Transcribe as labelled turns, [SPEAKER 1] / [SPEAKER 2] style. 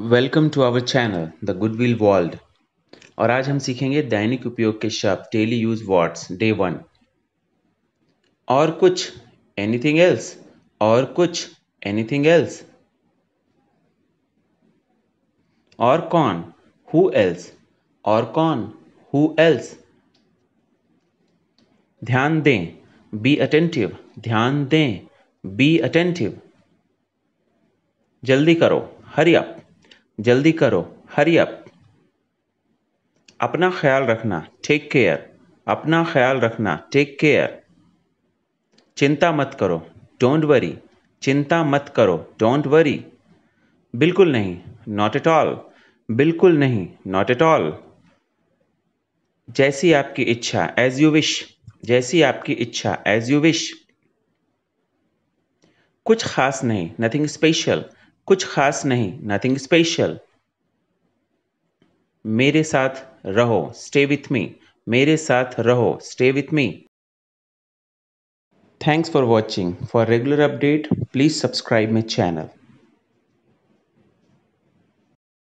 [SPEAKER 1] welcome to our channel the goodwill world और आज हम सीखेंगे दैनिक उपयोग के शब्द daily use words day one और कुछ एनीथिंग एल्स और कुछ एनीथिंग एल्स और कौन हु एल्स और कौन हु एल्स ध्यान दें बी अटेंटिव ध्यान दें बी अटेंटिव जल्दी करो हरी अप जल्दी करो हरी अप अपना ख्याल रखना टेक केयर अपना ख्याल रखना टेक केयर चिंता मत करो डोंट वरी चिंता मत करो डोंट वरी बिल्कुल नहीं नॉट एट ऑल बिल्कुल नहीं नॉट एट ऑल जैसी आपकी इच्छा एज यू विश जैसी आपकी इच्छा एज यू विश कुछ खास नहीं नथिंग स्पेशल कुछ खास नहीं नथिंग स्पेशल मेरे साथ रहो स्टे विथ मी मेरे साथ रहो stay with me thanks for watching for regular update please subscribe my channel